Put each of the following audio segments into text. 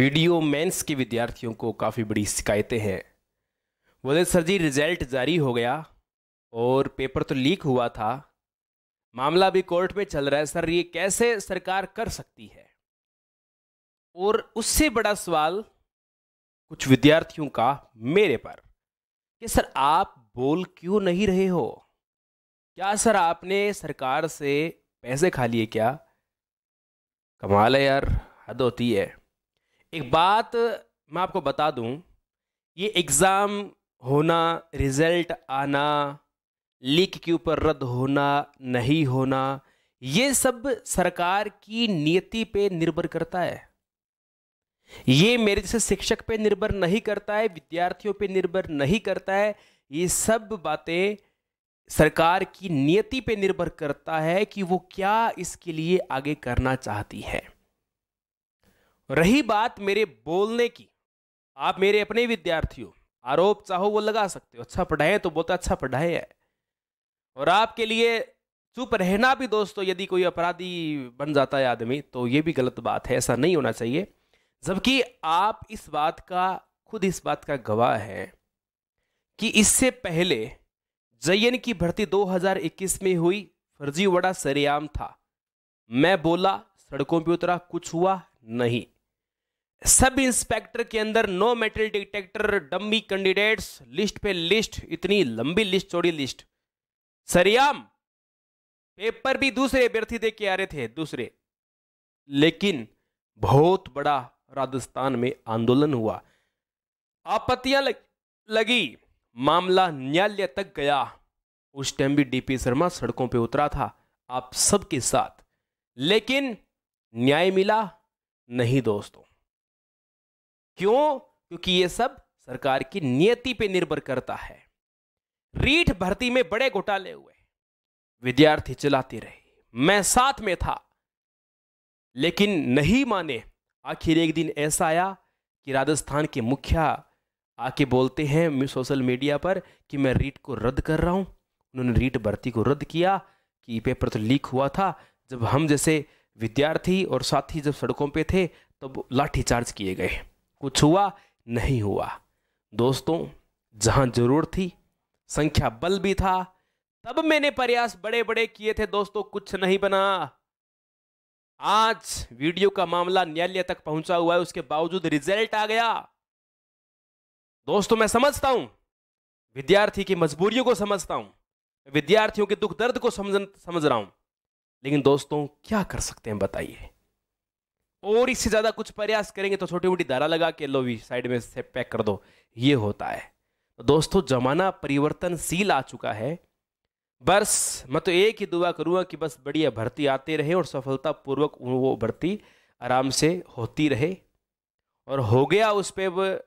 video mains के विद्यार्थियों को काफ़ी बड़ी शिकायतें हैं बोले सर जी रिजल्ट जारी हो गया और पेपर तो लीक हुआ था मामला भी कोर्ट में चल रहा है सर ये कैसे सरकार कर सकती है और उससे बड़ा सवाल कुछ विद्यार्थियों का मेरे पर कि सर आप बोल क्यों नहीं रहे हो क्या सर आपने सरकार से पैसे खा लिए क्या कमाल है यार हद होती है एक बात मैं आपको बता दूं ये एग्ज़ाम होना रिज़ल्ट आना लीक के ऊपर रद्द होना नहीं होना ये सब सरकार की नियति पे निर्भर करता है ये मेरे जैसे शिक्षक पे निर्भर नहीं करता है विद्यार्थियों पे निर्भर नहीं करता है ये सब बातें सरकार की नियति पे निर्भर करता है कि वो क्या इसके लिए आगे करना चाहती है रही बात मेरे बोलने की आप मेरे अपने विद्यार्थी हो आरोप चाहो वो लगा सकते हो अच्छा पढ़ाए तो बहुत अच्छा पढ़ाए है और आपके लिए चुप रहना भी दोस्तों यदि कोई अपराधी बन जाता है आदमी तो ये भी गलत बात है ऐसा नहीं होना चाहिए जबकि आप इस बात का खुद इस बात का गवाह है कि इससे पहले जयन की भर्ती 2021 में हुई फर्जीवाड़ा सरेआम था मैं बोला सड़कों पर उतरा कुछ हुआ नहीं सब इंस्पेक्टर के अंदर no metal detector dummy candidates list पे लिस्ट इतनी लंबी लिस्ट चौड़ी लिस्ट सरियाम पेपर भी दूसरे अभ्यर्थी दे के आ रहे थे दूसरे लेकिन बहुत बड़ा राजस्थान में आंदोलन हुआ आपत्तियां लग, लगी मामला न्यायालय तक गया उस टाइम भी डीपी शर्मा सड़कों पे उतरा था आप सबके साथ लेकिन न्याय मिला नहीं दोस्तों क्यों क्योंकि ये सब सरकार की नियति पे निर्भर करता है रीठ भर्ती में बड़े घोटाले हुए विद्यार्थी चलाते रहे मैं साथ में था लेकिन नहीं माने आखिर एक दिन ऐसा आया कि राजस्थान के मुखिया आके बोलते हैं सोशल मीडिया पर कि मैं रीट को रद्द कर रहा हूं उन्होंने रीट भर्ती को रद्द किया कि पेपर तो लीक हुआ था जब हम जैसे विद्यार्थी और साथी जब सड़कों पे थे तब तो लाठीचार्ज किए गए कुछ हुआ नहीं हुआ दोस्तों जहां जरूर थी संख्या बल भी था तब मैंने प्रयास बड़े बड़े किए थे दोस्तों कुछ नहीं बना आज वीडियो का मामला न्यायालय तक पहुंचा हुआ है उसके बावजूद रिजल्ट आ गया दोस्तों मैं समझता हूं विद्यार्थी की मजबूरियों को समझता हूं विद्यार्थियों के दुख दर्द को समझ समझ रहा हूं लेकिन दोस्तों क्या कर सकते हैं बताइए और इससे ज़्यादा कुछ प्रयास करेंगे तो छोटी मोटी धारा लगा के लो भी साइड में से पैक कर दो ये होता है तो दोस्तों जमाना परिवर्तनशील आ चुका है बस मैं तो एक ही दुआ करूँगा कि बस बढ़िया भर्ती आते रहे और सफलतापूर्वक वो भर्ती आराम से होती रहे और हो गया उस पर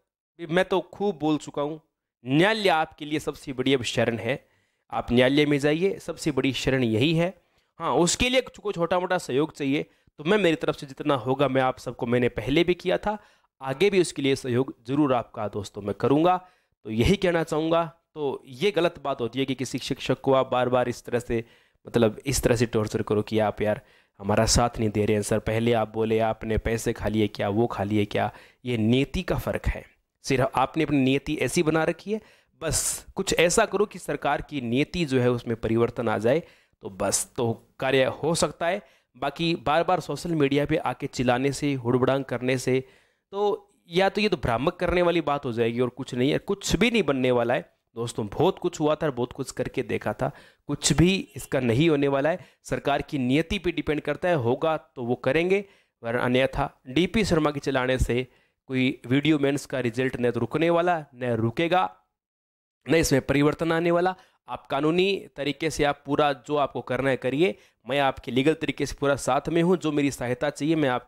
मैं तो खूब बोल चुका हूँ न्यायालय आपके लिए सबसे बड़ी अब शरण है आप न्यायालय में जाइए सबसे बड़ी शरण यही है हाँ उसके लिए कुछ छोटा मोटा सहयोग चाहिए तो मैं मेरी तरफ से जितना होगा मैं आप सबको मैंने पहले भी किया था आगे भी उसके लिए सहयोग ज़रूर आपका दोस्तों मैं करूँगा तो यही कहना चाहूँगा तो ये गलत बात होती है कि किसी शिक्षक को आप बार बार इस तरह से मतलब इस तरह से टॉर्चर करो कि आप यार हमारा साथ नहीं दे रहे हैं सर पहले आप बोले आपने पैसे खा लिए क्या वो खा लिए क्या ये नीति का फ़र्क है सिर्फ आपने अपनी नीति ऐसी बना रखी है बस कुछ ऐसा करो कि सरकार की नीति जो है उसमें परिवर्तन आ जाए तो बस तो कार्य हो सकता है बाकी बार बार सोशल मीडिया पे आके चिल्लाने से हुड़बड़ांग करने से तो या तो ये तो भ्रामक करने वाली बात हो जाएगी और कुछ नहीं है कुछ भी नहीं बनने वाला है दोस्तों बहुत कुछ हुआ था बहुत कुछ करके देखा था कुछ भी इसका नहीं होने वाला है सरकार की नियति पे डिपेंड करता है होगा तो वो करेंगे वर अन्यथा डीपी शर्मा के चलाने से कोई वीडियो मेंस का रिजल्ट न तो रुकने वाला न रुकेगा न इसमें परिवर्तन आने वाला आप कानूनी तरीके से आप पूरा जो आपको करना है करिए मैं आपके लीगल तरीके से पूरा साथ में हूँ जो मेरी सहायता चाहिए मैं आपको